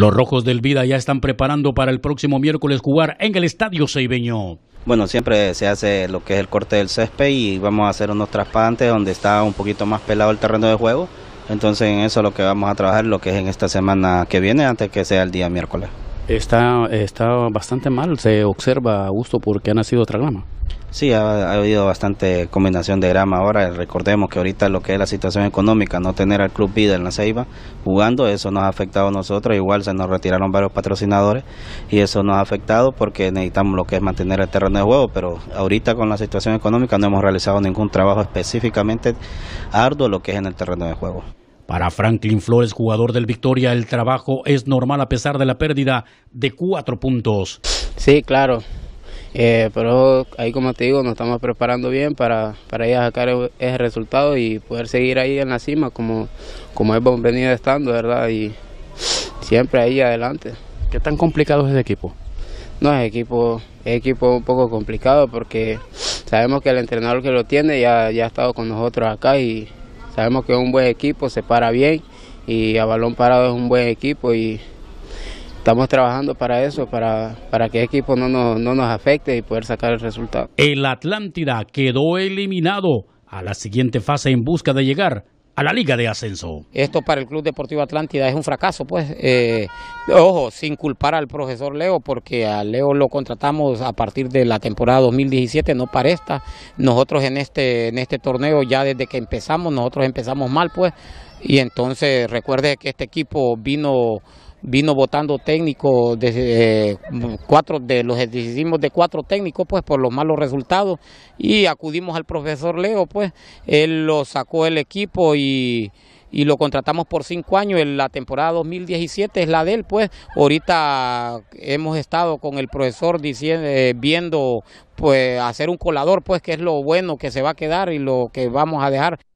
Los rojos del Vida ya están preparando para el próximo miércoles jugar en el Estadio Ceibeño. Bueno, siempre se hace lo que es el corte del césped y vamos a hacer unos traspantes donde está un poquito más pelado el terreno de juego. Entonces en eso es lo que vamos a trabajar, lo que es en esta semana que viene antes que sea el día miércoles. Está, está bastante mal, se observa a gusto porque ha nacido otra grama. Sí, ha, habido bastante combinación de grama ahora. Recordemos que ahorita lo que es la situación económica, no tener al Club Vida en la Ceiba jugando, eso nos ha afectado a nosotros. Igual se nos retiraron varios patrocinadores y eso nos ha afectado porque necesitamos lo que es mantener el terreno de juego. Pero ahorita con la situación económica no hemos realizado ningún trabajo específicamente arduo lo que es en el terreno de juego. Para Franklin Flores, jugador del Victoria, el trabajo es normal a pesar de la pérdida de cuatro puntos. Sí, claro eh, pero ahí como te digo, nos estamos preparando bien para, ir a sacar ese resultado y poder seguir ahí en la cima como, como hemos venido estando, ¿verdad? Y siempre ahí adelante. ¿Qué tan complicado es ese equipo? No, es equipo, es equipo un poco complicado porque sabemos que el entrenador que lo tiene ya, ya ha estado con nosotros acá y sabemos que es un buen equipo, se para bien y a balón parado es un buen equipo y estamos trabajando para eso, para, que el este equipo no nos, no nos afecte y poder sacar el resultado. El Atlántida quedó eliminado a la siguiente fase en busca de llegar a la Liga de Ascenso. Esto para el Club Deportivo Atlántida es un fracaso, pues. Eh, ojo, sin culpar al profesor Leo, porque a Leo lo contratamos a partir de la temporada 2017, no para esta. Nosotros en este, en este torneo, ya desde que empezamos, nosotros empezamos mal, pues. Y entonces recuerde que este equipo vino vino votando técnico, de, eh, cuatro, de los ejercicios de cuatro técnicos pues por los malos resultados y acudimos al profesor Leo pues él lo sacó el equipo y, lo contratamos por cinco años, la temporada 2017 es la de él, pues ahorita hemos estado con el profesor diciendo, eh, viendo pues hacer un colador, pues que es lo bueno que se va a quedar y lo que vamos a dejar.